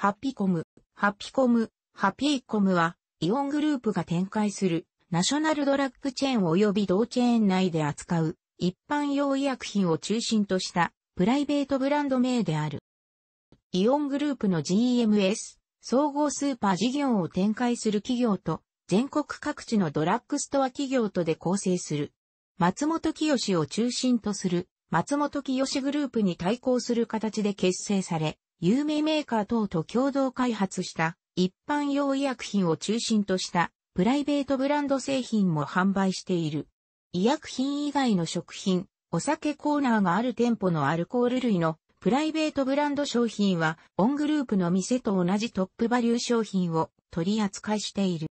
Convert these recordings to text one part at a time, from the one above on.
ハッピコム、ハッピコム、ハピーコムは、イオングループが展開する、ナショナルドラッグチェーン及び同チェーン内で扱う、一般用医薬品を中心とした、プライベートブランド名である。イオングループの GMS、総合スーパー事業を展開する企業と、全国各地のドラッグストア企業とで構成する。松本清を中心とする、松本清グループに対抗する形で結成され、有名メーカー等と共同開発した一般用医薬品を中心としたプライベートブランド製品も販売している。医薬品以外の食品、お酒コーナーがある店舗のアルコール類のプライベートブランド商品は、オングループの店と同じトップバリュー商品を取り扱いしている。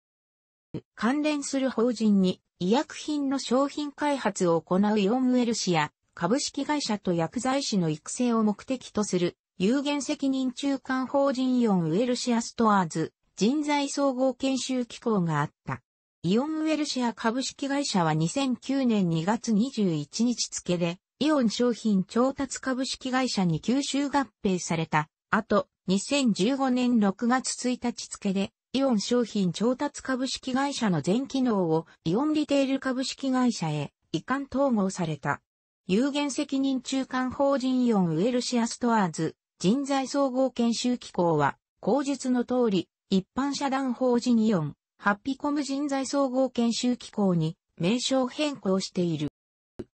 関連する法人に医薬品の商品開発を行うイオンウェル氏や株式会社と薬剤師の育成を目的とする有限責任中間法人イオンウェルシアストアーズ人材総合研修機構があった。イオンウェルシア株式会社は2009年2月21日付で、イオン商品調達株式会社に吸収合併された。あと、2015年6月1日付で、イオン商品調達株式会社の全機能をイオンリテール株式会社へ移管統合された。有限責任中間法人イオンウェルシアストアーズ人材総合研修機構は、口述の通り、一般社団法人イオン、ハッピコム人材総合研修機構に名称変更している。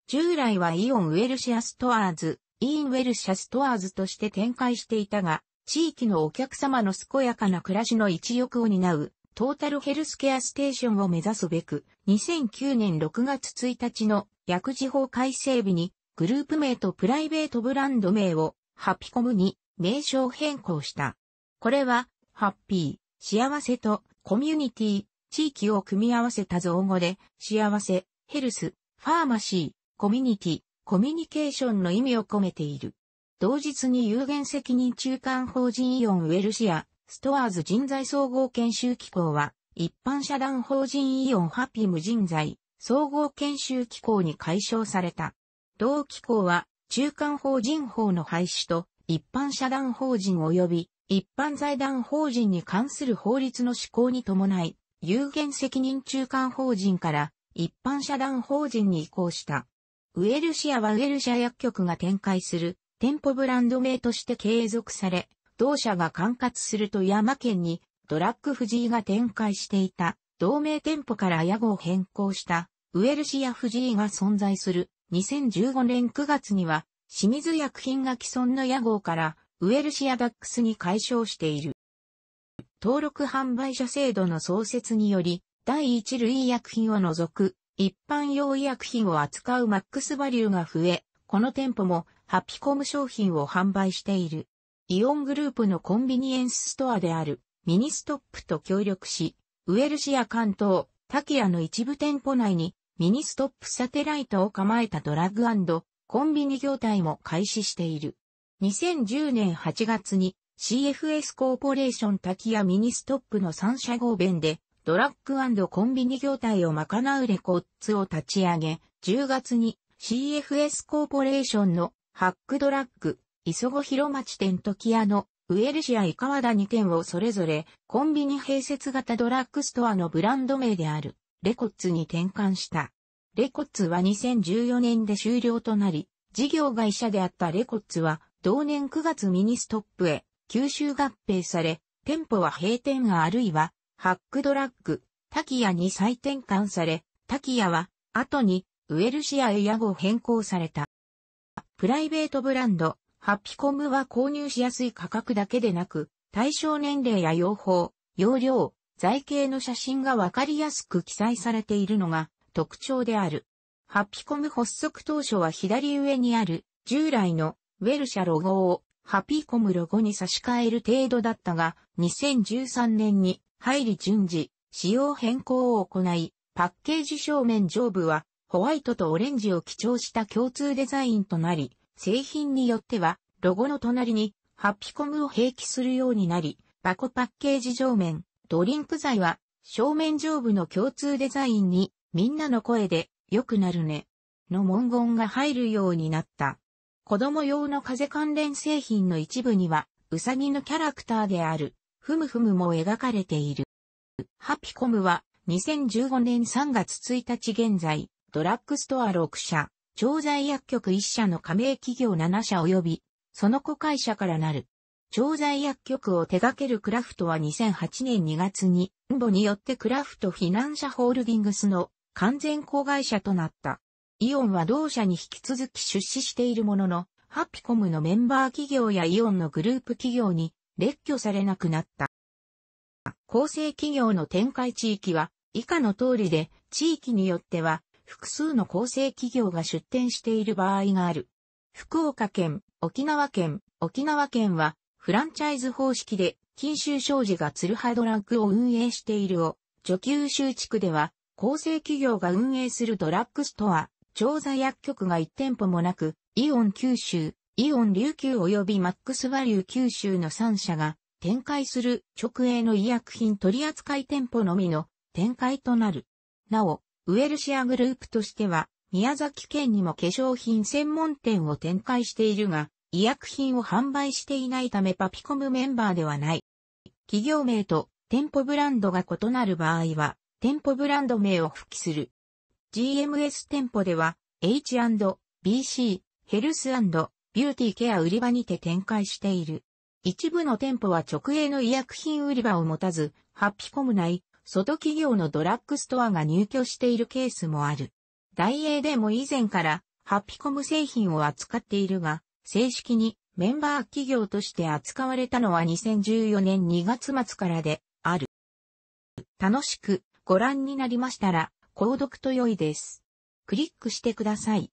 従来はイオンウェルシアストアーズ、インウェルシアストアーズとして展開していたが、地域のお客様の健やかな暮らしの一翼を担う、トータルヘルスケアステーションを目指すべく、2009年6月1日の薬事法改正日に、グループ名とプライベートブランド名をハピコムに名称変更した。これは、ハッピー、幸せとコミュニティ、地域を組み合わせた造語で、幸せ、ヘルス、ファーマシー、コミュニティ、コミュニケーションの意味を込めている。同日に有限責任中間法人イオンウェルシア、ストアーズ人材総合研修機構は、一般社団法人イオンハピム人材、総合研修機構に解消された。同機構は、中間法人法の廃止と、一般社団法人及び一般財団法人に関する法律の施行に伴い、有限責任中間法人から一般社団法人に移行した。ウエルシアはウエルシア薬局が展開する店舗ブランド名として継続され、同社が管轄すると山県にドラッグ藤井が展開していた同名店舗から屋号を変更したウエルシア藤井が存在する2015年9月には、清水薬品が既存の屋号から、ウェルシアダックスに解消している。登録販売者制度の創設により、第一類医薬品を除く、一般用医薬品を扱うマックスバリューが増え、この店舗もハピコム商品を販売している。イオングループのコンビニエンスストアであるミニストップと協力し、ウエルシア関東、タキヤの一部店舗内にミニストップサテライトを構えたドラッグコンビニ業態も開始している。2010年8月に CFS コーポレーション滝やミニストップの3社合弁でドラッグコンビニ業態を賄うレコッツを立ち上げ、10月に CFS コーポレーションのハックドラッグ、磯子広町店時屋のウエルシアカ川田2店をそれぞれコンビニ併設型ドラッグストアのブランド名である。レコッツに転換した。レコッツは2014年で終了となり、事業会社であったレコッツは、同年9月ミニストップへ、吸収合併され、店舗は閉店あるいは、ハックドラッグ、タキヤに再転換され、タキヤは、後に、ウエルシアへ屋号変更された。プライベートブランド、ハピコムは購入しやすい価格だけでなく、対象年齢や用法、容量、財形の写真がわかりやすく記載されているのが特徴である。ハッピコム発足当初は左上にある従来のウェルシャロゴをハピコムロゴに差し替える程度だったが、2013年に入り順次、仕様変更を行い、パッケージ正面上部はホワイトとオレンジを基調した共通デザインとなり、製品によってはロゴの隣にハピコムを併記するようになり、バコパッケージ上面、ドリンク剤は、正面上部の共通デザインに、みんなの声で、良くなるね、の文言が入るようになった。子供用の風関連製品の一部には、うさぎのキャラクターである、ふむふむも描かれている。ハピコムは、2015年3月1日現在、ドラッグストア6社、調剤薬局1社の加盟企業7社及び、その子会社からなる調剤薬局を手掛けるクラフトは2008年2月に、ン母によってクラフトフィナンシャホールディングスの完全子会社となった。イオンは同社に引き続き出資しているものの、ハピコムのメンバー企業やイオンのグループ企業に列挙されなくなった。構成企業の展開地域は以下の通りで、地域によっては複数の構成企業が出展している場合がある。福岡県、沖縄県、沖縄県はフランチャイズ方式で、金州商事がツルハドラッグを運営しているを、女給州地区では、厚生企業が運営するドラッグストア、調査薬局が1店舗もなく、イオン九州、イオン琉球及びマックスバリュー九州の3社が、展開する直営の医薬品取扱店舗のみの展開となる。なお、ウエルシアグループとしては、宮崎県にも化粧品専門店を展開しているが、医薬品を販売していないためパピコムメンバーではない。企業名と店舗ブランドが異なる場合は、店舗ブランド名を付記する。GMS 店舗では、H&BC、ヘルスビューティーケア売り場にて展開している。一部の店舗は直営の医薬品売り場を持たず、ハッピコム内、外企業のドラッグストアが入居しているケースもある。大英でも以前から、ハッピコム製品を扱っているが、正式にメンバー企業として扱われたのは2014年2月末からである。楽しくご覧になりましたら、購読と良いです。クリックしてください。